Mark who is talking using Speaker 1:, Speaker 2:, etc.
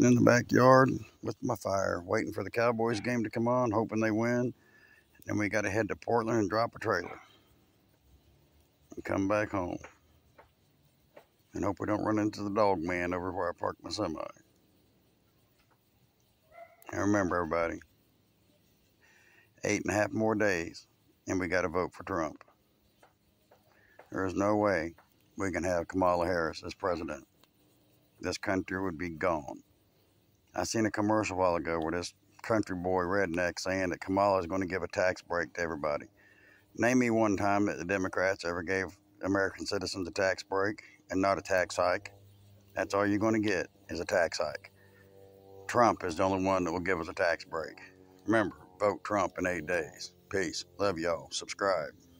Speaker 1: in the backyard
Speaker 2: with my fire, waiting for the Cowboys game to come on, hoping they win. Then we got to head to Portland and drop a trailer and come back home. And hope we don't run into the dog man over where I parked my semi. And remember, everybody, eight and a half more days, and we got to vote for Trump. There is no way we can have Kamala Harris as president. This country would be gone. I seen a commercial a while ago where this country boy redneck saying that Kamala is going to give a tax break to everybody. Name me one time that the Democrats ever gave American citizens a tax break and not a tax hike. That's all you're going to get is a tax hike. Trump is the only one that will give us a tax break. Remember, vote Trump in eight days. Peace. Love y'all. Subscribe.